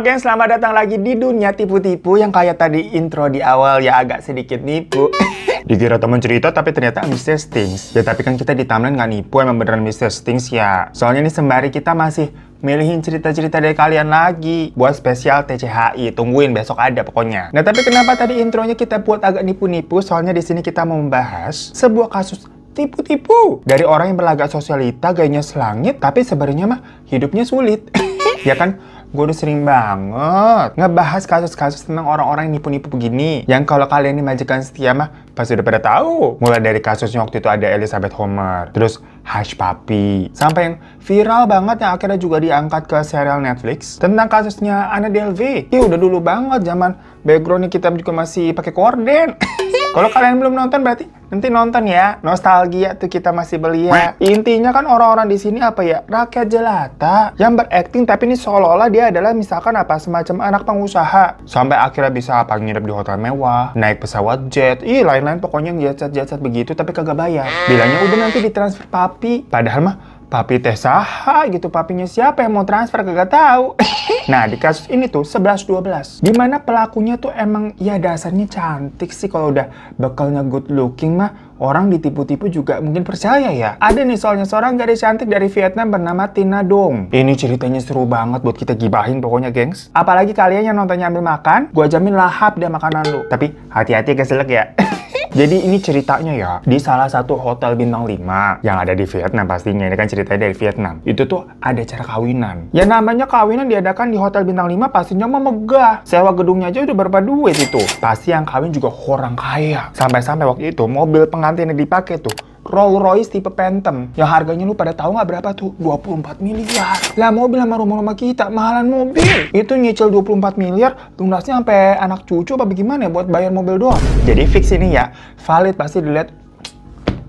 geng, selamat datang lagi di dunia tipu-tipu yang kayak tadi intro di awal ya agak sedikit nipu. Dikira teman cerita tapi ternyata Mr. stings. Ya tapi kan kita di timeline nggak nipu emang beneran Mr. stings ya. Soalnya ini sembari kita masih milihin cerita-cerita dari kalian lagi buat spesial TCHI. Tungguin besok ada pokoknya. Nah, tapi kenapa tadi intronya kita buat agak nipu-nipu? Soalnya di sini kita mau membahas sebuah kasus tipu-tipu dari orang yang berlagak sosialita gayanya selangit tapi sebenarnya mah hidupnya sulit. ya kan? gue udah sering banget ngebahas kasus-kasus tentang orang-orang yang nipu-nipu begini. Yang kalau kalian ini majikan setia mah pasti udah pada tahu. Mulai dari kasusnya waktu itu ada Elizabeth Homer, terus Hush Papi, sampai yang viral banget yang akhirnya juga diangkat ke serial Netflix tentang kasusnya Anna Delvey. Ya udah dulu banget zaman backgroundnya kita juga masih pakai korden. Kalau kalian belum nonton berarti nanti nonton ya. Nostalgia tuh kita masih belia. Intinya kan orang-orang di sini apa ya? Rakyat jelata yang berakting tapi ini seolah-olah dia adalah misalkan apa semacam anak pengusaha. Sampai akhirnya bisa apa nginep di hotel mewah, naik pesawat jet, ih lain-lain pokoknya yang jet-jet begitu tapi kagak bayar. Bilangnya udah nanti ditransfer papi. Padahal mah Papi teh saha gitu papinya siapa yang mau transfer kagak tahu. nah di kasus ini tuh 11-12. Dimana pelakunya tuh emang ya dasarnya cantik sih kalau udah bekalnya good looking mah orang ditipu-tipu juga mungkin percaya ya. Ada nih soalnya seorang gadis cantik dari Vietnam bernama Tina Dong. Ini ceritanya seru banget buat kita gibahin pokoknya gengs. Apalagi kalian yang nontonnya ambil makan, gua jamin lahap deh makanan lu. Tapi hati-hati keselak ya. Jadi ini ceritanya ya, di salah satu hotel bintang 5 yang ada di Vietnam pastinya. Ini kan ceritanya dari Vietnam. Itu tuh ada acara kawinan. Ya namanya kawinan diadakan di hotel bintang 5 pastinya mah megah. Sewa gedungnya aja udah berapa duit itu. Pasti yang kawin juga orang kaya. Sampai-sampai waktu itu mobil pengantin yang dipakai tuh Rolls Royce tipe Phantom yang harganya lu pada tahu nggak berapa tuh 24 miliar lah mobil sama rumah-rumah kita mahalan mobil itu nyicil 24 miliar lunasnya sampai anak cucu apa bagaimana ya buat bayar mobil doang jadi fix ini ya valid pasti dilihat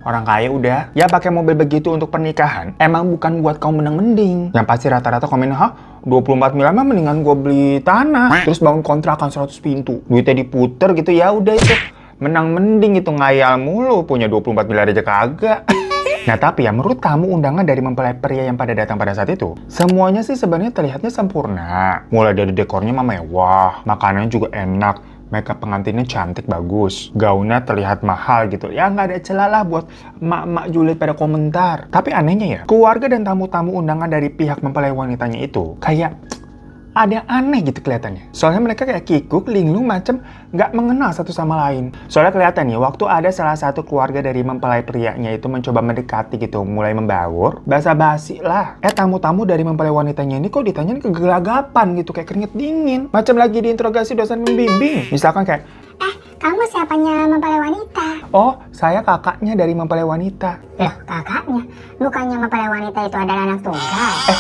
orang kaya udah ya pakai mobil begitu untuk pernikahan emang bukan buat kaum menang mending yang pasti rata-rata komen ha 24 miliar mah mendingan gue beli tanah terus bangun kontrakan 100 pintu duitnya diputer gitu ya udah itu menang mending itu ngayal mulu punya 24 miliar aja kagak Nah tapi ya menurut tamu undangan dari mempelai pria yang pada datang pada saat itu Semuanya sih sebenarnya terlihatnya sempurna Mulai dari dekornya mah mewah, makanannya juga enak makeup pengantinnya cantik bagus gaunnya terlihat mahal gitu ya nggak ada celah lah buat mak-mak julid pada komentar tapi anehnya ya keluarga dan tamu-tamu undangan dari pihak mempelai wanitanya itu kayak ada aneh gitu kelihatannya. Soalnya mereka kayak kikuk, linglung, macam nggak mengenal satu sama lain. Soalnya kelihatan nih, waktu ada salah satu keluarga dari mempelai prianya itu mencoba mendekati gitu, mulai membaur, basa-basi lah. Eh tamu-tamu dari mempelai wanitanya ini kok ditanyain kegelagapan gitu, kayak keringet dingin. Macam lagi diinterogasi dosen membimbing. Misalkan kayak, eh kamu siapanya mempelai wanita? Oh, saya kakaknya dari mempelai wanita. Eh kakaknya? Bukannya mempelai wanita itu adalah anak tunggal? Eh,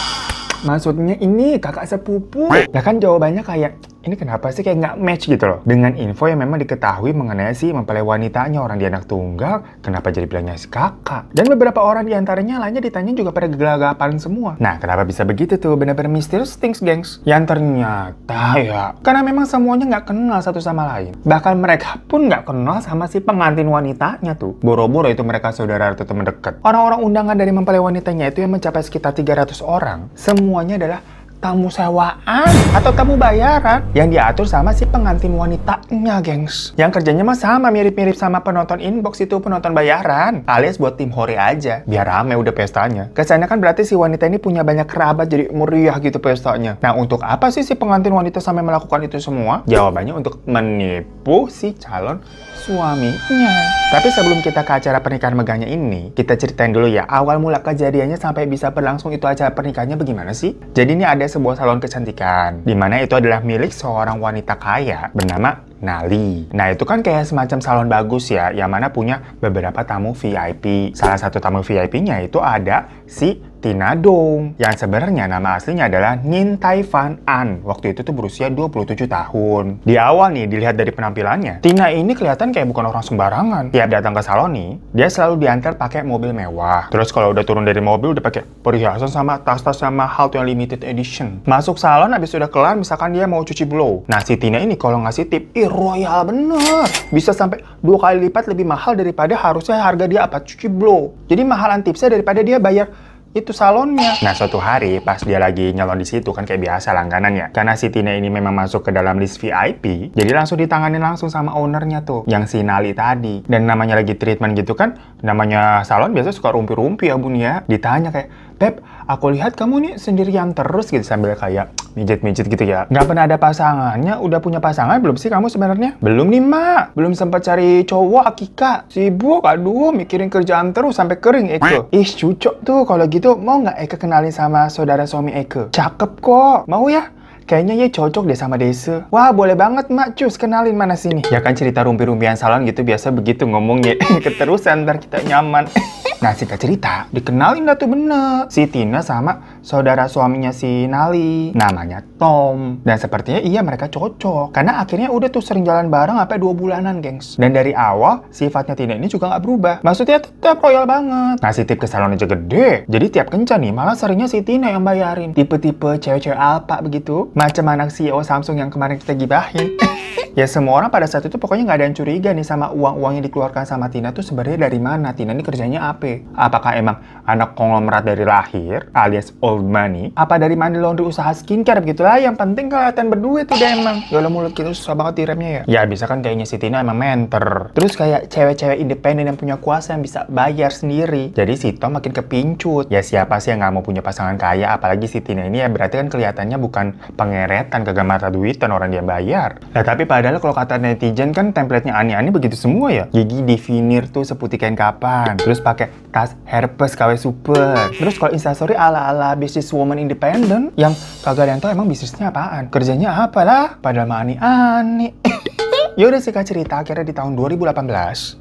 Maksudnya ini kakak sepupu. Ya kan jawabannya kayak ini kenapa sih kayak nggak match gitu loh dengan info yang memang diketahui mengenai si mempelai wanitanya orang di anak tunggal kenapa jadi bilangnya si kakak dan beberapa orang diantaranya lainnya ditanya juga pada gelagapan semua nah kenapa bisa begitu tuh benar-benar misterius things gengs yang ternyata ya karena memang semuanya nggak kenal satu sama lain bahkan mereka pun nggak kenal sama si pengantin wanitanya tuh boro-boro itu mereka saudara atau teman dekat orang-orang undangan dari mempelai wanitanya itu yang mencapai sekitar 300 orang semuanya adalah tamu sewaan atau tamu bayaran yang diatur sama si pengantin wanitanya, gengs. Yang kerjanya mah sama mirip-mirip sama penonton inbox itu penonton bayaran, alias buat tim hore aja, biar rame udah pestanya. Kesannya kan berarti si wanita ini punya banyak kerabat jadi meriah gitu pestanya. Nah, untuk apa sih si pengantin wanita sampai melakukan itu semua? Jawabannya untuk menipu si calon suaminya. Tapi sebelum kita ke acara pernikahan megahnya ini, kita ceritain dulu ya awal mula kejadiannya sampai bisa berlangsung itu acara pernikahannya bagaimana sih? Jadi ini ada sebuah salon kecantikan, di mana itu adalah milik seorang wanita kaya bernama Nali. Nah itu kan kayak semacam salon bagus ya, yang mana punya beberapa tamu VIP. Salah satu tamu VIP-nya itu ada si Tina Dong yang sebenarnya nama aslinya adalah Nin Tai Fan An. Waktu itu tuh berusia 27 tahun. Di awal nih dilihat dari penampilannya, Tina ini kelihatan kayak bukan orang sembarangan. Tiap datang ke salon nih, dia selalu diantar pakai mobil mewah. Terus kalau udah turun dari mobil udah pakai perhiasan sama tas-tas sama hal yang limited edition. Masuk salon habis udah kelar misalkan dia mau cuci blow. Nah si Tina ini kalau ngasih tip, ih royal bener. Bisa sampai dua kali lipat lebih mahal daripada harusnya harga dia apa cuci blow. Jadi mahalan tipsnya daripada dia bayar itu salonnya. Nah, suatu hari pas dia lagi nyalon di situ kan kayak biasa langganannya. Karena si Tina ini memang masuk ke dalam list VIP, jadi langsung ditangani langsung sama ownernya tuh, yang si Nali tadi. Dan namanya lagi treatment gitu kan, namanya salon biasa suka rumpi-rumpi ya bun ya. Ditanya kayak, Beb, aku lihat kamu nih sendirian terus gitu sambil kayak mijit-mijit gitu ya. Gak pernah ada pasangannya, udah punya pasangan belum sih kamu sebenarnya? Belum nih, Mak. Belum sempat cari cowok, Akika. Sibuk, aduh, mikirin kerjaan terus sampai kering, Eko. Ih, cucok tuh, kalau gitu mau gak Eka kenalin sama saudara suami Eke? Cakep kok, mau ya? kayaknya ya cocok deh sama Desa. Wah, boleh banget, Mak. Cus, kenalin mana sini. Ya kan cerita rumpi-rumpian salon gitu biasa begitu ngomongnya. Keterusan ntar kita nyaman. nah, singkat cerita, dikenalin dah tuh bener. Si Tina sama saudara suaminya si Nali, namanya Tom. Dan sepertinya iya mereka cocok. Karena akhirnya udah tuh sering jalan bareng sampai dua bulanan, gengs. Dan dari awal, sifatnya Tina ini juga gak berubah. Maksudnya tetap royal banget. Nah, si tip ke salon aja gede. Jadi tiap kencan nih, malah seringnya si Tina yang bayarin. Tipe-tipe cewek-cewek alpa begitu. Macam anak CEO Samsung yang kemarin kita gibahin. ya semua orang pada saat itu pokoknya nggak ada yang curiga nih sama uang-uang yang dikeluarkan sama Tina tuh sebenarnya dari mana Tina ini kerjanya apa apakah emang anak konglomerat dari lahir alias old money apa dari money laundry usaha skincare gitu lah. yang penting kelihatan berduit udah emang ya mulut kita susah banget diremnya ya ya bisa kan kayaknya si Tina emang mentor. terus kayak cewek-cewek independen yang punya kuasa yang bisa bayar sendiri jadi si Tom makin kepincut ya siapa sih yang nggak mau punya pasangan kaya apalagi si Tina ini ya berarti kan kelihatannya bukan pengeretan kagak mata duitan orang dia bayar nah tapi padahal kalau kata netizen kan templatenya aneh-aneh begitu semua ya, ya gigi divinir tuh seputih kain kapan terus pakai tas herpes KW super terus kalau instastory ala-ala bisnis woman independent yang kagak ada yang tahu emang bisnisnya apaan. Kerjanya apalah? Padahal mah ani Yaudah sih kak cerita, akhirnya di tahun 2018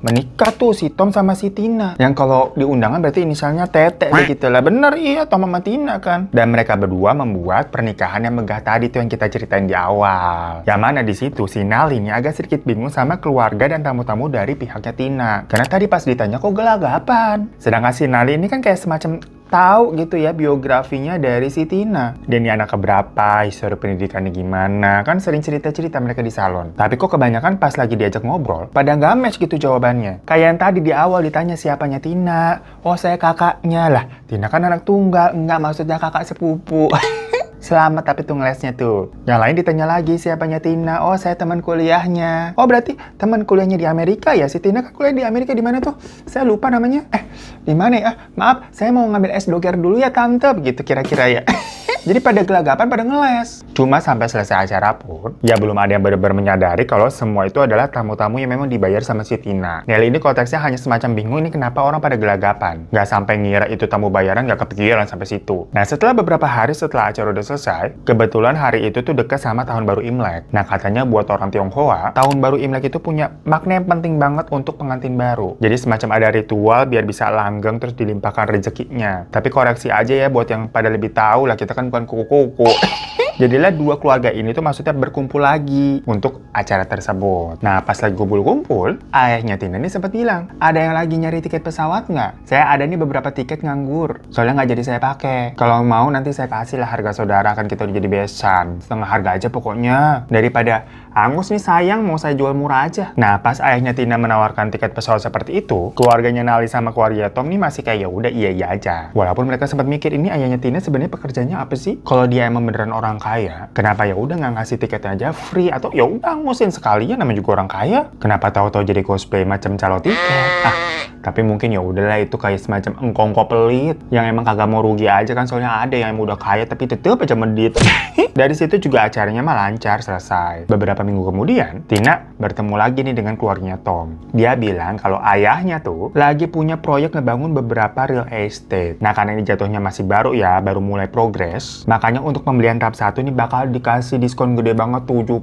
menikah tuh si Tom sama si Tina. Yang kalau diundangan berarti inisialnya Tete gitu lah. Bener iya Tom sama Tina kan. Dan mereka berdua membuat pernikahan yang megah tadi tuh yang kita ceritain di awal. Yang mana di situ si ini agak sedikit bingung sama keluarga dan tamu-tamu dari pihaknya Tina. Karena tadi pas ditanya kok gelagapan. Sedangkan si Nali ini kan kayak semacam tahu gitu ya biografinya dari si Tina. Dan ini anak keberapa, histori pendidikannya gimana, kan sering cerita-cerita mereka di salon. Tapi kok kebanyakan pas lagi diajak ngobrol, pada nggak match gitu jawabannya. Kayak yang tadi di awal ditanya siapanya Tina, oh saya kakaknya lah. Tina kan anak tunggal, nggak maksudnya kakak sepupu. Selamat tapi tuh ngelesnya tuh. Yang lain ditanya lagi siapanya Tina. Oh, saya teman kuliahnya. Oh, berarti teman kuliahnya di Amerika ya? Si Tina kan kuliah di Amerika di mana tuh? Saya lupa namanya. Eh, di mana ya? Maaf, saya mau ngambil es doger dulu ya, Tante. Begitu kira-kira ya. Jadi pada gelagapan pada ngeles. Cuma sampai selesai acara pun, ya belum ada yang benar-benar menyadari kalau semua itu adalah tamu-tamu yang memang dibayar sama si Tina. Nelly ini konteksnya hanya semacam bingung ini kenapa orang pada gelagapan. Gak sampai ngira itu tamu bayaran, gak kepikiran sampai situ. Nah setelah beberapa hari setelah acara udah selesai, kebetulan hari itu tuh dekat sama tahun baru Imlek. Nah katanya buat orang Tionghoa, tahun baru Imlek itu punya makna yang penting banget untuk pengantin baru. Jadi semacam ada ritual biar bisa langgeng terus dilimpahkan rezekinya. Tapi koreksi aja ya buat yang pada lebih tahu lah kita kan bukan kuku-kuku. Jadilah dua keluarga ini tuh maksudnya berkumpul lagi untuk acara tersebut. Nah, pas lagi kumpul-kumpul, ayahnya Tina ini sempat bilang, ada yang lagi nyari tiket pesawat nggak? Saya ada nih beberapa tiket nganggur, soalnya nggak jadi saya pakai. Kalau mau nanti saya kasih lah harga saudara, kan kita udah jadi besan. Setengah harga aja pokoknya. Daripada, Angus nih sayang mau saya jual murah aja. Nah, pas ayahnya Tina menawarkan tiket pesawat seperti itu, keluarganya Nali sama keluarga Tom nih masih kayak ya udah iya iya aja. Walaupun mereka sempat mikir ini ayahnya Tina sebenarnya pekerjaannya apa sih? Kalau dia emang beneran orang kaya, kaya, kenapa ya udah nggak ngasih tiketnya aja free atau ya udah ngusin sekalian namanya juga orang kaya, kenapa tahu-tahu jadi cosplay macam calo tiket? Ah, tapi mungkin ya udahlah itu kayak semacam engkongko pelit yang emang kagak mau rugi aja kan soalnya ada yang udah kaya tapi tetep aja medit. Dari situ juga acaranya mah lancar selesai. Beberapa minggu kemudian, Tina bertemu lagi nih dengan keluarnya Tom. Dia bilang kalau ayahnya tuh lagi punya proyek ngebangun beberapa real estate. Nah karena ini jatuhnya masih baru ya, baru mulai progres, makanya untuk pembelian rap satu ini bakal dikasih diskon gede banget 70%.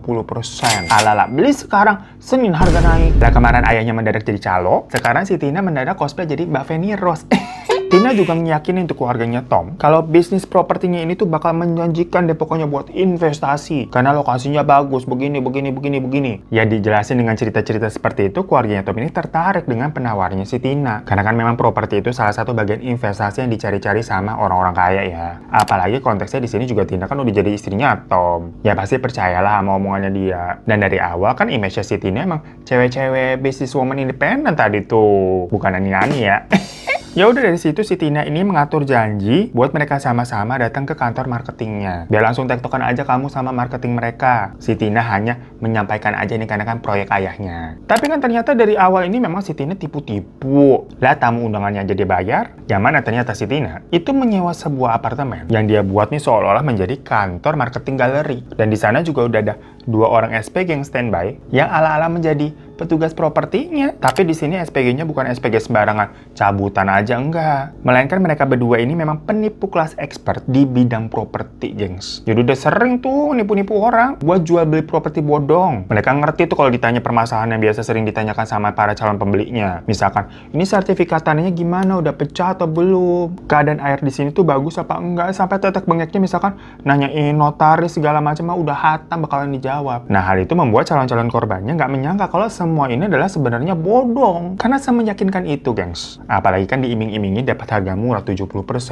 Alala, beli sekarang, Senin harga naik. Lah kemarin ayahnya mendadak jadi calo, sekarang si Tina mendadak cosplay jadi Mbak Feni Rose. Tina juga meyakini untuk keluarganya Tom kalau bisnis propertinya ini tuh bakal menjanjikan deh pokoknya buat investasi karena lokasinya bagus begini begini begini begini. Ya dijelasin dengan cerita-cerita seperti itu keluarganya Tom ini tertarik dengan penawarnya si Tina karena kan memang properti itu salah satu bagian investasi yang dicari-cari sama orang-orang kaya ya. Apalagi konteksnya di sini juga Tina kan udah jadi istrinya Tom. Ya pasti percayalah sama omongannya dia. Dan dari awal kan image si Tina emang cewek-cewek bisnis woman independen tadi tuh bukan nani-nani ya. ya udah dari situ itu si Tina ini mengatur janji buat mereka sama-sama datang ke kantor marketingnya. Biar langsung tektokan aja kamu sama marketing mereka. Si Tina hanya menyampaikan aja ini karena kan proyek ayahnya. Tapi kan ternyata dari awal ini memang si Tina tipu-tipu. Lah tamu undangannya aja dia bayar, yang mana ternyata si Tina itu menyewa sebuah apartemen yang dia buat nih seolah-olah menjadi kantor marketing galeri. Dan di sana juga udah ada dua orang SP yang standby yang ala-ala menjadi petugas propertinya. Tapi di sini SPG-nya bukan SPG sembarangan, cabutan aja enggak. Melainkan mereka berdua ini memang penipu kelas expert di bidang properti, gengs. Jadi udah sering tuh nipu-nipu orang buat jual beli properti bodong. Mereka ngerti tuh kalau ditanya permasalahan yang biasa sering ditanyakan sama para calon pembelinya. Misalkan, ini sertifikat tanahnya gimana, udah pecah atau belum? Keadaan air di sini tuh bagus apa enggak? Sampai tetek bengeknya misalkan nanyain notaris segala macam mah udah hatam bakalan dijawab. Nah, hal itu membuat calon-calon korbannya nggak menyangka kalau semua ini adalah sebenarnya bodong. Karena saya meyakinkan itu, gengs. Apalagi kan diiming-imingi dapat harga murah 70%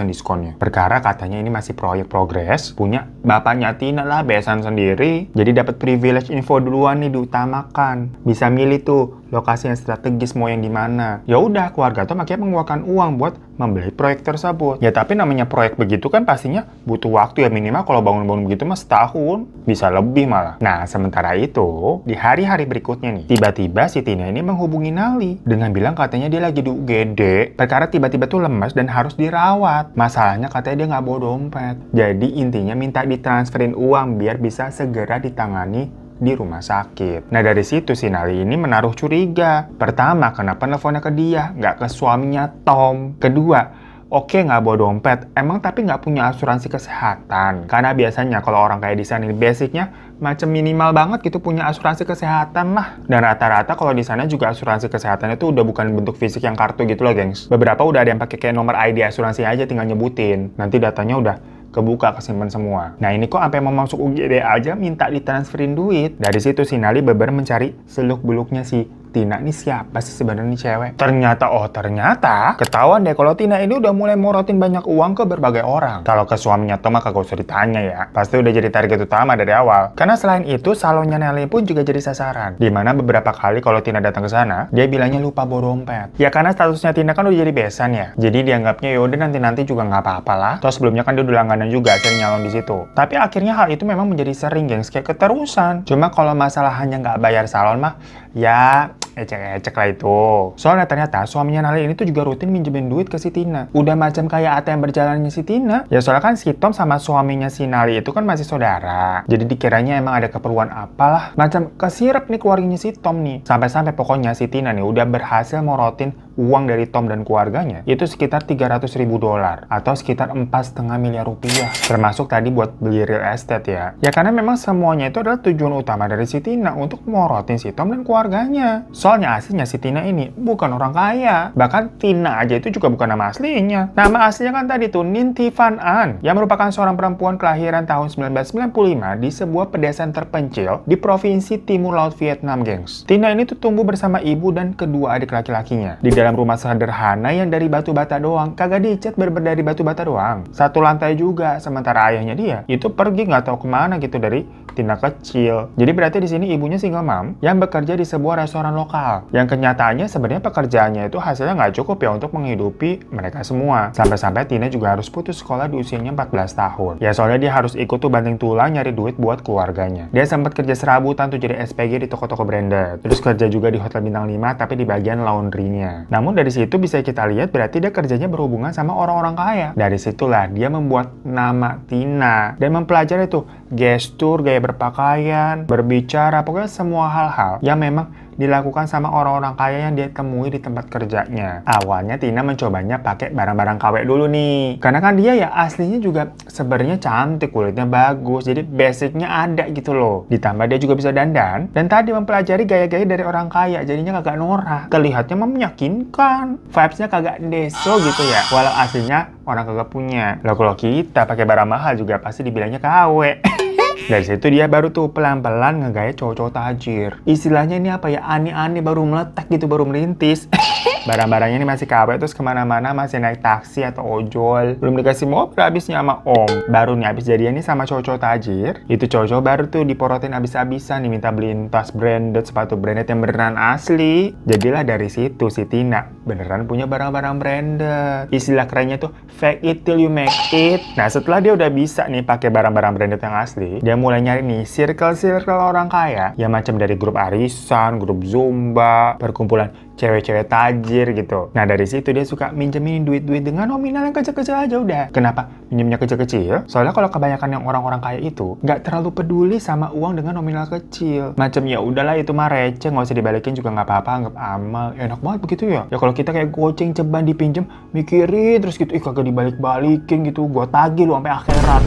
diskonnya. Perkara katanya ini masih proyek progres, punya bapaknya Tina lah, besan sendiri. Jadi dapat privilege info duluan nih diutamakan. Bisa milih tuh lokasi yang strategis mau yang di mana. Ya udah keluarga tuh makanya mengeluarkan uang buat membeli proyek tersebut. Ya tapi namanya proyek begitu kan pastinya butuh waktu ya minimal kalau bangun-bangun begitu mas setahun bisa lebih malah. Nah sementara itu di hari-hari berikutnya nih tiba-tiba si Tina ini menghubungi Nali dengan bilang katanya dia lagi di UGD perkara tiba-tiba tuh lemas dan harus dirawat. Masalahnya katanya dia nggak bawa dompet. Jadi intinya minta ditransferin uang biar bisa segera ditangani di rumah sakit. Nah dari situ Sinali ini menaruh curiga. Pertama, kenapa nelfonnya ke dia, nggak ke suaminya Tom. Kedua, Oke nggak bawa dompet, emang tapi nggak punya asuransi kesehatan. Karena biasanya kalau orang kayak di sana basicnya macam minimal banget gitu punya asuransi kesehatan lah. Dan rata-rata kalau di sana juga asuransi kesehatan itu udah bukan bentuk fisik yang kartu gitu loh gengs. Beberapa udah ada yang pakai kayak nomor ID asuransi aja tinggal nyebutin. Nanti datanya udah kebuka kesimpan semua. Nah ini kok sampai mau masuk UGD aja minta ditransferin duit. Dari situ si Nali beber mencari seluk beluknya si Tina ini siapa sih sebenarnya nih cewek? Ternyata, oh ternyata, ketahuan deh kalau Tina ini udah mulai morotin banyak uang ke berbagai orang. Kalau ke suaminya Tom, kagak usah ditanya ya, pasti udah jadi target utama dari awal. Karena selain itu, salonnya Nelly pun juga jadi sasaran. Dimana beberapa kali kalau Tina datang ke sana, dia bilangnya lupa bawa dompet. Ya karena statusnya Tina kan udah jadi besan ya, jadi dianggapnya yaudah nanti-nanti juga nggak apa-apa lah. Terus sebelumnya kan dia udah langganan juga, sering nyalon di situ. Tapi akhirnya hal itu memang menjadi sering gengs, kayak keterusan. Cuma kalau masalah hanya nggak bayar salon mah, ya ecek-ecek lah itu. Soalnya ternyata suaminya Nali ini tuh juga rutin minjemin duit ke si Tina. Udah macam kayak ATM berjalannya si Tina. Ya soalnya kan si Tom sama suaminya si Nali itu kan masih saudara. Jadi dikiranya emang ada keperluan apalah. Macam kesirep nih keluarganya si Tom nih. Sampai-sampai pokoknya si Tina nih udah berhasil morotin uang dari Tom dan keluarganya itu sekitar 300 ribu dolar atau sekitar 4,5 miliar rupiah termasuk tadi buat beli real estate ya ya karena memang semuanya itu adalah tujuan utama dari si Tina untuk morotin si Tom dan keluarganya so Soalnya aslinya si Tina ini bukan orang kaya. Bahkan Tina aja itu juga bukan nama aslinya. Nama aslinya kan tadi tuh Ninti Van An, yang merupakan seorang perempuan kelahiran tahun 1995 di sebuah pedesaan terpencil di provinsi timur laut Vietnam, gengs. Tina ini tuh tumbuh bersama ibu dan kedua adik laki-lakinya di dalam rumah sederhana yang dari batu bata doang, kagak dicat berber dari batu bata doang. Satu lantai juga, sementara ayahnya dia itu pergi nggak tahu kemana gitu dari Tina kecil. Jadi berarti di sini ibunya single mom yang bekerja di sebuah restoran lokal lokal yang kenyataannya sebenarnya pekerjaannya itu hasilnya nggak cukup ya untuk menghidupi mereka semua. Sampai-sampai Tina juga harus putus sekolah di usianya 14 tahun. Ya soalnya dia harus ikut tuh banting tulang nyari duit buat keluarganya. Dia sempat kerja serabutan tuh jadi SPG di toko-toko branded. Terus kerja juga di hotel bintang 5 tapi di bagian laundrynya. Namun dari situ bisa kita lihat berarti dia kerjanya berhubungan sama orang-orang kaya. Dari situlah dia membuat nama Tina dan mempelajari tuh gestur, gaya berpakaian, berbicara, pokoknya semua hal-hal yang memang dilakukan sama orang-orang kaya yang dia temui di tempat kerjanya. Awalnya Tina mencobanya pakai barang-barang KW dulu nih. Karena kan dia ya aslinya juga sebenarnya cantik, kulitnya bagus, jadi basicnya ada gitu loh. Ditambah dia juga bisa dandan, dan tadi mempelajari gaya-gaya dari orang kaya, jadinya kagak norah. Kelihatnya meyakinkan, vibesnya kagak deso gitu ya. Walau aslinya orang kagak punya. Lah kalau kita pakai barang mahal juga pasti dibilangnya KW. Dari situ dia baru tuh pelan-pelan ngegaya cowok-cowok tajir. Istilahnya ini apa ya, ani-ani baru meletak gitu, baru merintis. barang-barangnya ini masih KW terus kemana-mana masih naik taksi atau ojol belum dikasih mobil habisnya sama om baru nih habis jadian nih sama cowok-cowok tajir itu cowok-cowok baru tuh diporotin habis-habisan diminta beliin tas branded sepatu branded yang beneran asli jadilah dari situ si Tina beneran punya barang-barang branded istilah kerennya tuh fake it till you make it nah setelah dia udah bisa nih pakai barang-barang branded yang asli dia mulai nyari nih circle-circle orang kaya yang macam dari grup arisan grup zumba perkumpulan cewek-cewek tajir gitu. Nah dari situ dia suka minjemin duit-duit dengan nominal yang kecil-kecil aja udah. Kenapa? Minjemnya kecil-kecil? Soalnya kalau kebanyakan yang orang-orang kaya itu nggak terlalu peduli sama uang dengan nominal kecil. Macam ya udahlah itu mah receh nggak usah dibalikin juga nggak apa-apa anggap amal. Enak banget begitu ya. Ya kalau kita kayak goceng ceban dipinjem mikirin terus gitu ih kagak dibalik-balikin gitu. Gua tagih lu sampai akhirat.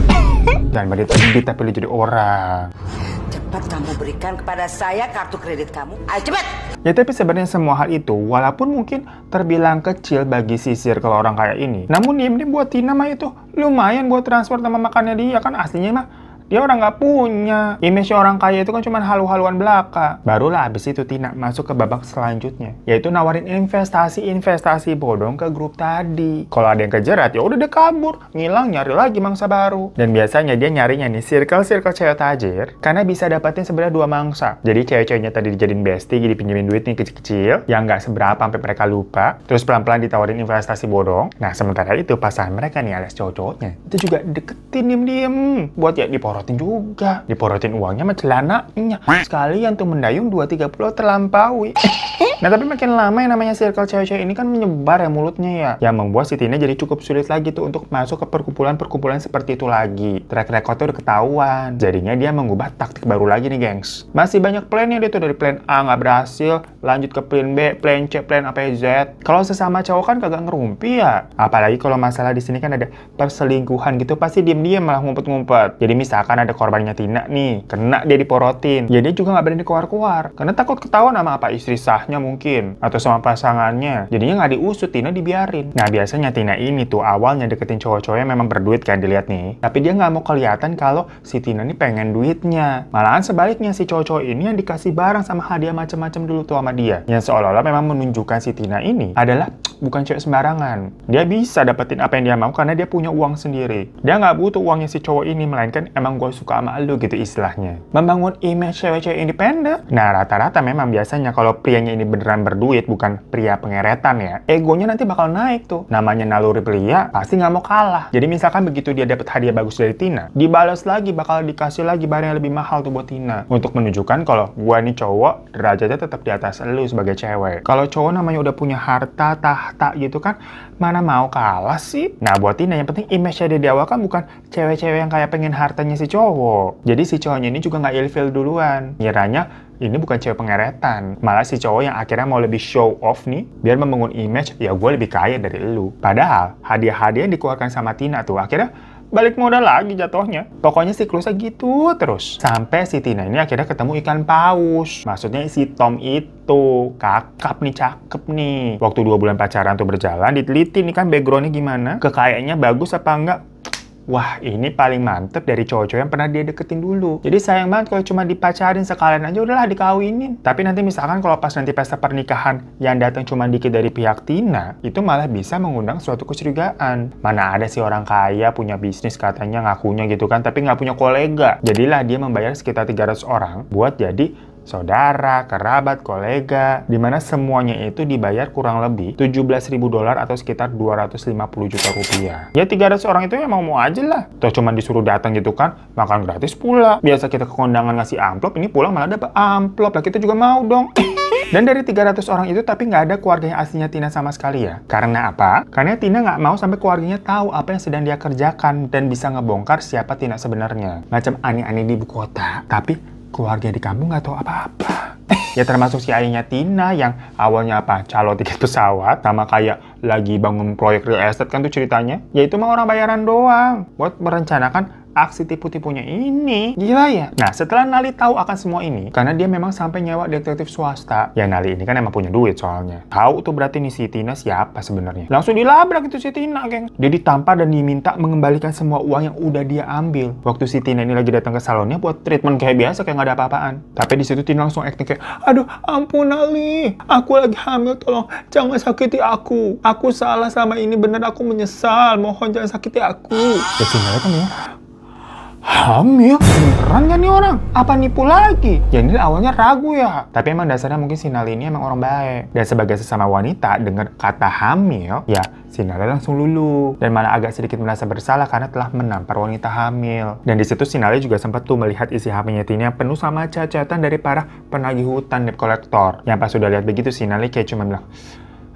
Dan berarti kita pilih jadi orang. Cepat kamu berikan kepada saya kartu kredit kamu. Ayo cepat! Ya tapi sebenarnya semua hal itu, walaupun mungkin terbilang kecil bagi sisir kalau orang kaya ini, namun ini buat Tina mah itu lumayan buat transfer sama makannya dia kan aslinya mah dia orang nggak punya image orang kaya itu kan cuma halu-haluan belaka barulah abis itu Tina masuk ke babak selanjutnya yaitu nawarin investasi-investasi bodong ke grup tadi kalau ada yang kejerat ya udah dia kabur ngilang nyari lagi mangsa baru dan biasanya dia nyarinya nih circle-circle cewek tajir karena bisa dapetin sebenarnya dua mangsa jadi cewek-ceweknya tadi dijadiin bestie jadi pinjemin duit nih kecil-kecil yang nggak seberapa sampai mereka lupa terus pelan-pelan ditawarin investasi bodong nah sementara itu pasangan mereka nih alias cowok-cowoknya itu juga deketin diem-diem buat ya diporos diporotin juga. Diporotin uangnya sama celananya. Sekalian tuh mendayung tiga puluh terlampaui. nah tapi makin lama yang namanya circle cewek-cewek ini kan menyebar ya mulutnya ya. Yang membuat si Tina jadi cukup sulit lagi tuh untuk masuk ke perkumpulan-perkumpulan seperti itu lagi. Track recordnya udah ketahuan. Jadinya dia mengubah taktik baru lagi nih gengs. Masih banyak plan plannya dia tuh dari plan A nggak berhasil, lanjut ke plan B, plan C, plan apa Z. Kalau sesama cowok kan kagak ngerumpi ya. Apalagi kalau masalah di sini kan ada perselingkuhan gitu pasti diem-diem malah ngumpet-ngumpet. Jadi misalkan misalkan ada korbannya Tina nih, kena dia diporotin, ya dia juga nggak berani keluar-keluar. Karena takut ketahuan sama apa istri sahnya mungkin, atau sama pasangannya. Jadinya nggak diusut, Tina dibiarin. Nah biasanya Tina ini tuh awalnya deketin cowok-cowoknya memang berduit kan dilihat nih. Tapi dia nggak mau kelihatan kalau si Tina ini pengen duitnya. Malahan sebaliknya si cowok-cowok ini yang dikasih barang sama hadiah macam-macam dulu tuh sama dia. Yang seolah-olah memang menunjukkan si Tina ini adalah bukan cewek sembarangan. Dia bisa dapetin apa yang dia mau karena dia punya uang sendiri. Dia nggak butuh uangnya si cowok ini, melainkan emang gue suka sama lu gitu istilahnya. Membangun image cewek-cewek independen. Nah rata-rata memang biasanya kalau prianya ini beneran berduit bukan pria pengeretan ya, egonya nanti bakal naik tuh. Namanya naluri pria pasti nggak mau kalah. Jadi misalkan begitu dia dapat hadiah bagus dari Tina, dibalas lagi bakal dikasih lagi barang yang lebih mahal tuh buat Tina. Untuk menunjukkan kalau gue nih cowok, derajatnya tetap di atas lu sebagai cewek. Kalau cowok namanya udah punya harta, tahta gitu kan, mana mau kalah sih? Nah buat Tina yang penting image-nya dia di awal kan bukan cewek-cewek yang kayak pengen hartanya si cowok. Jadi si cowoknya ini juga nggak ilfil duluan. Ngiranya ini bukan cewek pengeretan. Malah si cowok yang akhirnya mau lebih show off nih, biar membangun image, ya gue lebih kaya dari lu. Padahal, hadiah-hadiah yang dikeluarkan sama Tina tuh akhirnya balik modal lagi jatuhnya. Pokoknya siklusnya gitu terus. Sampai si Tina ini akhirnya ketemu ikan paus. Maksudnya si Tom itu kakap nih, cakep nih. Waktu dua bulan pacaran tuh berjalan, diteliti nih kan backgroundnya gimana. Kekayaannya bagus apa enggak? wah ini paling mantep dari cowok-cowok yang pernah dia deketin dulu. Jadi sayang banget kalau cuma dipacarin sekalian aja udahlah dikawinin. Tapi nanti misalkan kalau pas nanti pesta pernikahan yang datang cuma dikit dari pihak Tina, itu malah bisa mengundang suatu kecurigaan. Mana ada sih orang kaya punya bisnis katanya ngakunya gitu kan, tapi nggak punya kolega. Jadilah dia membayar sekitar 300 orang buat jadi saudara, kerabat, kolega, di mana semuanya itu dibayar kurang lebih ribu dolar atau sekitar 250 juta rupiah. Ya 300 orang itu ya mau-mau aja lah. Tuh cuma disuruh datang gitu kan, makan gratis pula. Biasa kita ke kondangan ngasih amplop, ini pulang malah dapat amplop lah. Kita juga mau dong. Dan dari 300 orang itu tapi nggak ada keluarganya aslinya Tina sama sekali ya. Karena apa? Karena Tina nggak mau sampai keluarganya tahu apa yang sedang dia kerjakan dan bisa ngebongkar siapa Tina sebenarnya. Macam aneh-aneh di ibu kota. Tapi keluarga di kampung nggak tahu apa-apa. ya termasuk si ayahnya Tina yang awalnya apa Calo tiket pesawat sama kayak lagi bangun proyek real estate kan tuh ceritanya ya itu mah orang bayaran doang buat merencanakan aksi tipu-tipunya ini. Gila ya? Nah, setelah Nali tahu akan semua ini, karena dia memang sampai nyewa detektif swasta. Ya, Nali ini kan emang punya duit soalnya. Tahu tuh berarti nih si Tina siapa sebenarnya. Langsung dilabrak itu si Tina, geng. Dia ditampar dan diminta mengembalikan semua uang yang udah dia ambil. Waktu si Tina ini lagi datang ke salonnya buat treatment kayak biasa, kayak nggak ada apa-apaan. Tapi di situ Tina langsung acting kayak, aduh ampun Nali, aku lagi hamil, tolong jangan sakiti aku. Aku salah sama ini, bener aku menyesal, mohon jangan sakiti aku. Ya, kan ya hamil ya, beneran ya nih orang apa nipu lagi ya awalnya ragu ya tapi emang dasarnya mungkin si ini emang orang baik dan sebagai sesama wanita dengar kata hamil ya si langsung lulu dan malah agak sedikit merasa bersalah karena telah menampar wanita hamil dan di situ Nali juga sempat tuh melihat isi HP-nya yang penuh sama cacatan dari para penagih hutan debt kolektor yang pas sudah lihat begitu si kayak cuma bilang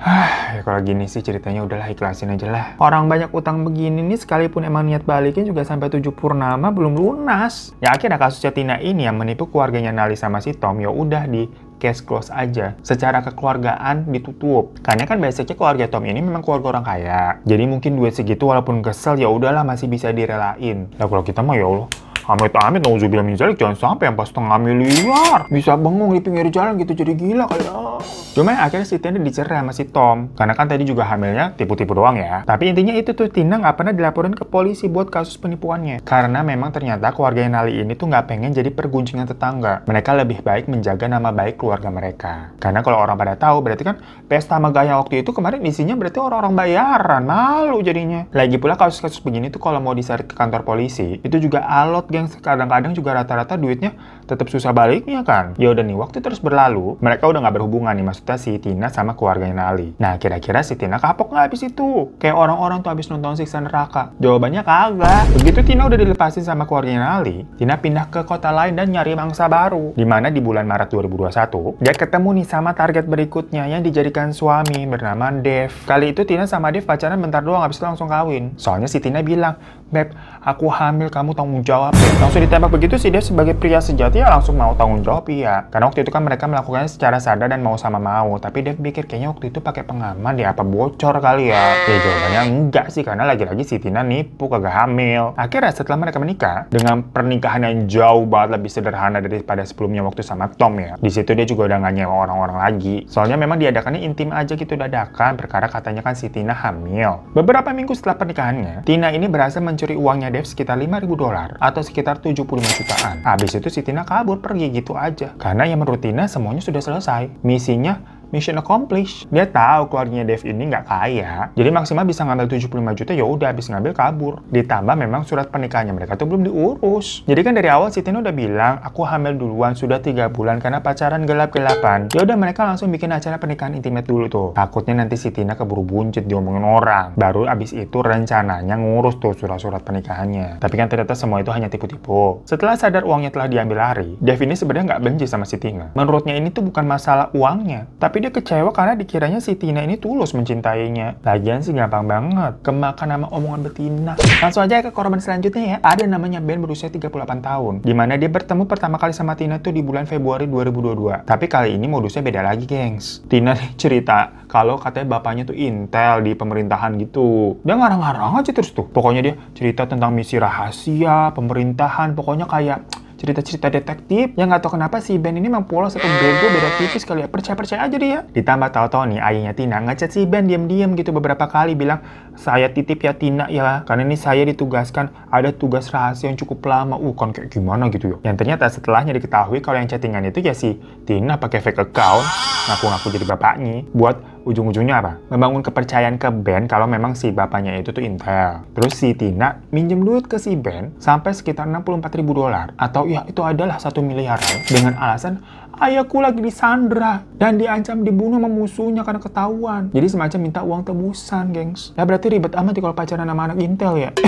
ya kalau gini sih ceritanya udahlah ikhlasin aja lah. Orang banyak utang begini nih sekalipun emang niat balikin juga sampai tujuh purnama belum lunas. Ya akhirnya kasusnya Tina ini yang menipu keluarganya Nali sama si Tom ya udah di case close aja. Secara kekeluargaan ditutup. Karena kan basicnya keluarga Tom ini memang keluarga orang kaya. Jadi mungkin duit segitu walaupun kesel ya udahlah masih bisa direlain. Nah kalau kita mah ya Allah, Amit-amit nauzubillah min zalik jangan sampai yang pas setengah miliar. Bisa bengong di pinggir jalan gitu jadi gila kali ah. Cuma akhirnya si Tina dicerah sama si Tom. Karena kan tadi juga hamilnya tipu-tipu doang ya. Tapi intinya itu tuh Tina nggak pernah dilaporin ke polisi buat kasus penipuannya. Karena memang ternyata keluarga Nali ini tuh nggak pengen jadi perguncingan tetangga. Mereka lebih baik menjaga nama baik keluarga keluarga mereka. Karena kalau orang pada tahu berarti kan pesta megahnya waktu itu kemarin isinya berarti orang-orang bayaran, malu jadinya. Lagi pula kasus-kasus begini tuh kalau mau diseret ke kantor polisi, itu juga alot geng kadang-kadang juga rata-rata duitnya tetap susah baliknya kan. Ya udah nih, waktu terus berlalu, mereka udah nggak berhubungan nih, maksudnya si Tina sama keluarganya Nali. Nah, kira-kira si Tina kapok nggak habis itu? Kayak orang-orang tuh habis nonton siksa neraka. Jawabannya kagak. Begitu Tina udah dilepasin sama keluarganya Nali, Tina pindah ke kota lain dan nyari mangsa baru. Dimana di bulan Maret 2021, dia ketemu nih sama target berikutnya yang dijadikan suami bernama Dev. Kali itu Tina sama Dev pacaran bentar doang, habis itu langsung kawin. Soalnya si Tina bilang, Beb, aku hamil, kamu tanggung jawab. Langsung ditembak begitu si Dev sebagai pria sejati ya langsung mau tanggung jawab ya, Karena waktu itu kan mereka melakukannya secara sadar dan mau sama mau. Tapi Dev pikir kayaknya waktu itu pakai pengaman deh apa bocor kali ya. Ya jawabannya enggak sih karena lagi-lagi si Tina nipu kagak hamil. Akhirnya setelah mereka menikah dengan pernikahan yang jauh banget lebih sederhana daripada sebelumnya waktu sama Tom ya. Di situ dia juga udah nggak nyewa orang-orang lagi. Soalnya memang diadakannya intim aja gitu dadakan perkara katanya kan si Tina hamil. Beberapa minggu setelah pernikahannya, Tina ini berhasil mencuri uangnya Dev sekitar 5.000 dolar atau sekitar 75 jutaan. Habis itu si Tina kabur pergi gitu aja. Karena yang menurut Tina semuanya sudah selesai. Misinya mission accomplished. Dia tahu keluarganya Dev ini nggak kaya, jadi maksimal bisa ngambil 75 juta ya udah habis ngambil kabur. Ditambah memang surat pernikahannya mereka tuh belum diurus. Jadi kan dari awal si Tino udah bilang, aku hamil duluan sudah tiga bulan karena pacaran gelap-gelapan. Ya udah mereka langsung bikin acara pernikahan intimate dulu tuh. Takutnya nanti si Tina keburu buncit diomongin orang. Baru abis itu rencananya ngurus tuh surat-surat pernikahannya. Tapi kan ternyata semua itu hanya tipu-tipu. Setelah sadar uangnya telah diambil lari, Dev ini sebenarnya nggak benci sama si Tina. Menurutnya ini tuh bukan masalah uangnya, tapi dia kecewa karena dikiranya si Tina ini tulus mencintainya. Lagian sih gampang banget, kemakan nama omongan betina. Langsung aja ke korban selanjutnya ya. Ada namanya Ben berusia 38 tahun, dimana dia bertemu pertama kali sama Tina tuh di bulan Februari 2022. Tapi kali ini modusnya beda lagi, gengs. Tina cerita kalau katanya bapaknya tuh intel di pemerintahan gitu. Dia ngarang-ngarang aja terus tuh. Pokoknya dia cerita tentang misi rahasia, pemerintahan, pokoknya kayak cerita-cerita detektif yang nggak tahu kenapa si Ben ini memang polos atau bego beda tipis kali ya percaya-percaya aja dia ditambah tahu-tahu nih ayahnya Tina ngechat si Ben diam-diam gitu beberapa kali bilang saya titip ya Tina ya karena ini saya ditugaskan ada tugas rahasia yang cukup lama uh kan kayak gimana gitu ya yang ternyata setelahnya diketahui kalau yang chattingan itu ya si Tina pakai fake account ngaku-ngaku jadi bapaknya buat ujung-ujungnya apa? Membangun kepercayaan ke Ben kalau memang si bapaknya itu tuh intel. Terus si Tina minjem duit ke si Ben sampai sekitar 64 ribu dolar atau ya itu adalah satu miliaran dengan alasan ayahku lagi disandra dan diancam dibunuh sama musuhnya karena ketahuan. Jadi semacam minta uang tebusan, gengs. Ya berarti ribet amat ya kalau pacaran sama anak intel ya.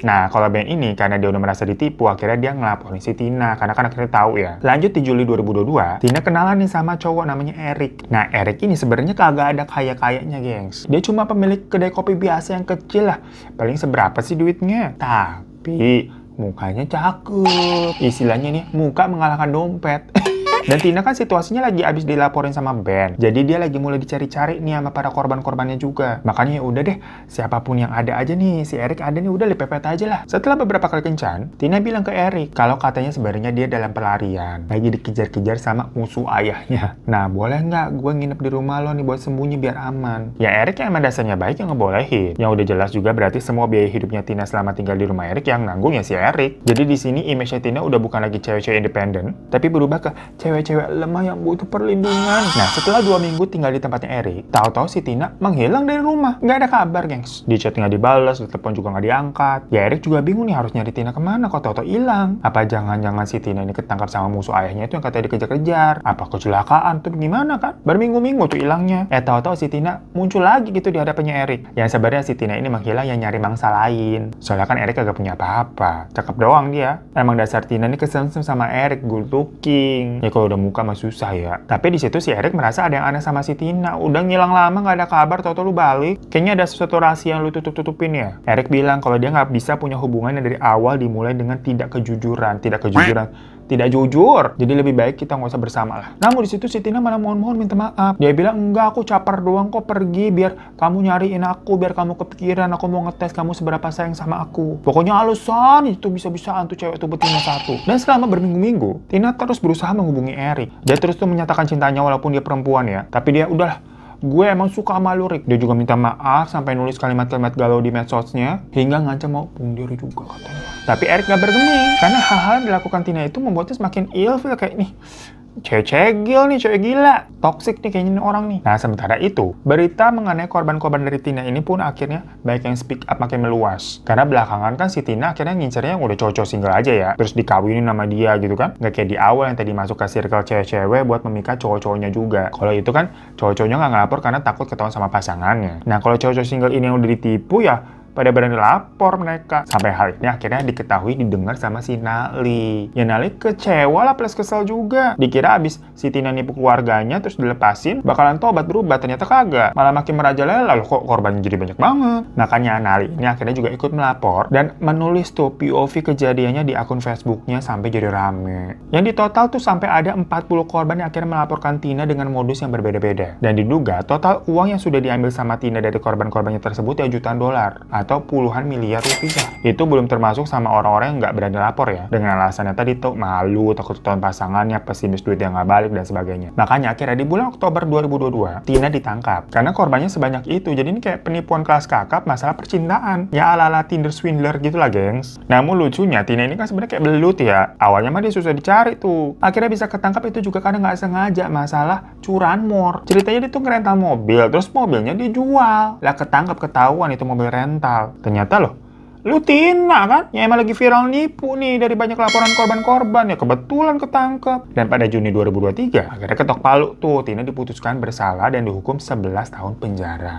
Nah, kalau band ini karena dia udah merasa ditipu, akhirnya dia ngelaporin si Tina karena kan akhirnya tahu ya. Lanjut di Juli 2022, Tina kenalan nih sama cowok namanya Eric. Nah, Eric ini sebenarnya kagak ada kaya kayaknya, gengs. Dia cuma pemilik kedai kopi biasa yang kecil lah. Paling seberapa sih duitnya? Tapi mukanya cakep. Istilahnya nih, muka mengalahkan dompet. Dan Tina kan situasinya lagi abis dilaporin sama Ben. Jadi dia lagi mulai dicari-cari nih sama para korban-korbannya juga. Makanya ya udah deh, siapapun yang ada aja nih, si Eric ada nih udah dipepet aja lah. Setelah beberapa kali kencan, Tina bilang ke Eric kalau katanya sebenarnya dia dalam pelarian. Lagi dikejar-kejar sama musuh ayahnya. Nah, boleh nggak gue nginep di rumah lo nih buat sembunyi biar aman? Ya Eric yang emang dasarnya baik yang ngebolehin. Yang udah jelas juga berarti semua biaya hidupnya Tina selama tinggal di rumah Eric yang nanggung ya si Eric. Jadi di sini image Tina udah bukan lagi cewek-cewek independen, tapi berubah ke cewek cewek-cewek lemah yang butuh perlindungan. Nah, setelah dua minggu tinggal di tempatnya Eric, tahu-tahu si Tina menghilang dari rumah. Nggak ada kabar, gengs. Di chat nggak dibalas, di telepon juga nggak diangkat. Ya Eric juga bingung nih harus nyari Tina kemana, kok tahu-tahu hilang. Apa jangan-jangan si Tina ini ketangkap sama musuh ayahnya itu yang katanya dikejar-kejar? Apa kecelakaan tuh gimana kan? Berminggu-minggu tuh hilangnya. Eh tahu-tahu si Tina muncul lagi gitu di hadapannya Eric. Yang sebenarnya si Tina ini menghilang yang nyari mangsa lain. Soalnya kan Eric agak punya apa-apa. Cakep doang dia. Emang dasar Tina ini kesemsem sama Eric good looking. Ya kalau udah muka mah susah ya. Tapi di situ si Erik merasa ada yang aneh sama si Tina. Udah ngilang lama nggak ada kabar, tau tau lu balik. Kayaknya ada sesuatu rahasia yang lu tutup-tutupin ya. Erik bilang kalau dia nggak bisa punya hubungan yang dari awal dimulai dengan tidak kejujuran. Tidak kejujuran tidak jujur. Jadi lebih baik kita nggak usah bersama lah. Namun di situ si Tina malah mohon-mohon minta maaf. Dia bilang, enggak aku caper doang kok pergi biar kamu nyariin aku, biar kamu kepikiran, aku mau ngetes kamu seberapa sayang sama aku. Pokoknya alasan itu bisa bisa tuh cewek itu betina satu. Dan selama berminggu-minggu, Tina terus berusaha menghubungi Eric. Dia terus tuh menyatakan cintanya walaupun dia perempuan ya. Tapi dia udahlah, gue emang suka sama lurik. Dia juga minta maaf sampai nulis kalimat-kalimat galau di medsosnya hingga ngancam mau bunuh diri juga katanya. Tapi Eric gak bergeming karena hal-hal yang dilakukan Tina itu membuatnya semakin ilfil kayak nih cewek cegil nih, cewek gila. toxic nih kayaknya nih orang nih. Nah, sementara itu, berita mengenai korban-korban dari Tina ini pun akhirnya banyak yang speak up makin meluas. Karena belakangan kan si Tina akhirnya ngincernya yang udah cocok single aja ya. Terus dikawinin sama dia gitu kan. Nggak kayak di awal yang tadi masuk ke circle cewek-cewek buat memikat cowok-cowoknya juga. Kalau itu kan cowok-cowoknya nggak ngelapor karena takut ketahuan sama pasangannya. Nah, kalau cowok-cowok single ini yang udah ditipu ya pada berani lapor mereka. Sampai hal ini akhirnya diketahui didengar sama si Nali. Ya Nali kecewa lah plus kesel juga. Dikira abis si Tina nipu keluarganya terus dilepasin bakalan tobat berubah ternyata kagak. Malah makin merajalela lalu kok korban jadi banyak banget. Makanya Nali ini akhirnya juga ikut melapor dan menulis tuh POV kejadiannya di akun Facebooknya sampai jadi rame. Yang di total tuh sampai ada 40 korban yang akhirnya melaporkan Tina dengan modus yang berbeda-beda. Dan diduga total uang yang sudah diambil sama Tina dari korban-korbannya tersebut ya jutaan dolar atau atau puluhan miliar rupiah. Itu belum termasuk sama orang-orang yang nggak berani lapor ya. Dengan alasannya tadi tuh malu, takut ketahuan pasangannya, pesimis duit yang nggak balik, dan sebagainya. Makanya akhirnya di bulan Oktober 2022, Tina ditangkap. Karena korbannya sebanyak itu, jadi ini kayak penipuan kelas kakap masalah percintaan. Ya ala-ala Tinder swindler gitu lah gengs. Namun lucunya, Tina ini kan sebenarnya kayak belut ya. Awalnya mah dia susah dicari tuh. Akhirnya bisa ketangkap itu juga karena nggak sengaja masalah curanmor. Ceritanya dia tuh ngerental mobil, terus mobilnya dijual. Lah ketangkap ketahuan itu mobil rental viral. Ternyata loh, lu Tina kan? Ya emang lagi viral nipu nih dari banyak laporan korban-korban ya kebetulan ketangkep. Dan pada Juni 2023, akhirnya ketok palu tuh Tina diputuskan bersalah dan dihukum 11 tahun penjara.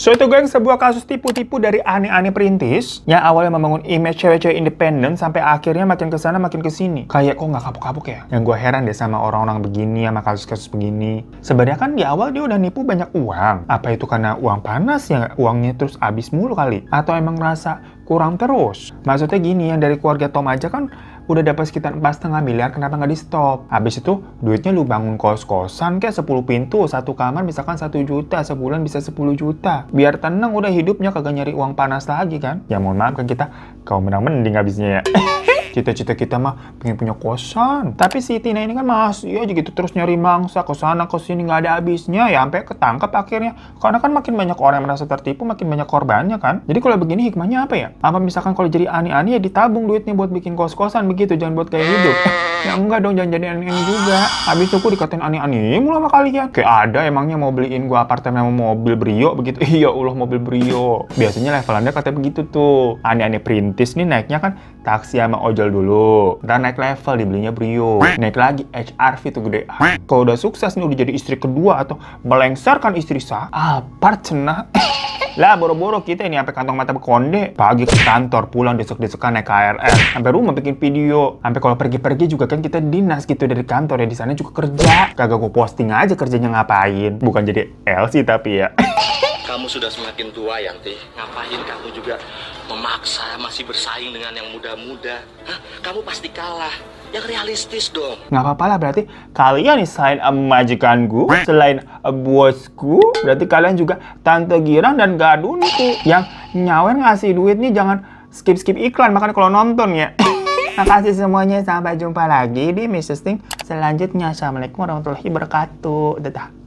So itu geng sebuah kasus tipu-tipu dari aneh-aneh perintis yang awalnya membangun image cewek-cewek independen sampai akhirnya makin ke sana makin ke sini. Kayak kok nggak kapok-kapok ya? Yang gue heran deh sama orang-orang begini sama kasus-kasus begini. Sebenarnya kan di awal dia udah nipu banyak uang. Apa itu karena uang panas ya uangnya terus habis mulu kali? Atau emang ngerasa kurang terus? Maksudnya gini yang dari keluarga Tom aja kan udah dapat sekitar empat setengah miliar kenapa nggak di stop? Habis itu duitnya lu bangun kos-kosan kayak 10 pintu, satu kamar misalkan satu juta, sebulan bisa 10 juta. Biar tenang udah hidupnya kagak nyari uang panas lagi kan? Ya mohon maaf kan kita kau menang mending habisnya ya. cita-cita kita mah pengen punya kosan tapi si Tina ini kan masih aja gitu terus nyari mangsa ke sana ke sini nggak ada habisnya ya sampai ketangkap akhirnya karena kan makin banyak orang yang merasa tertipu makin banyak korbannya kan jadi kalau begini hikmahnya apa ya apa misalkan kalau jadi ani-ani ya ditabung duitnya buat bikin kos-kosan begitu jangan buat kayak hidup ya enggak dong jangan jadi ani-ani juga habis itu aku dikatain ani-ani mulu sama kalian kayak ada emangnya mau beliin gua apartemen sama mobil brio begitu iya Allah mobil brio biasanya level anda katanya begitu tuh ani-ani perintis nih naiknya kan taksi sama ojol dulu. dan naik level dibelinya Brio. Naik lagi HRV tuh gede. Kalau udah sukses nih udah jadi istri kedua atau melengsarkan istri sah, apart cenah. lah boro-boro kita ini sampai kantong mata bekonde pagi ke kantor pulang desek-desekan naik KRL sampai rumah bikin video sampai kalau pergi-pergi juga kan kita dinas gitu dari kantor ya di sana juga kerja kagak gue posting aja kerjanya ngapain bukan jadi LC tapi ya kamu sudah semakin tua Yanti ngapain kamu juga memaksa masih bersaing dengan yang muda-muda, kamu pasti kalah. Yang realistis dong. Nggak apa-apa lah berarti kalian selain majikanku, selain bosku, berarti kalian juga tante Girang dan gadunku yang nyawer ngasih duit nih jangan skip-skip iklan makanya kalau nonton ya. Makasih semuanya, sampai jumpa lagi di Mrs. Ting selanjutnya. Assalamualaikum warahmatullahi wabarakatuh. Dadah.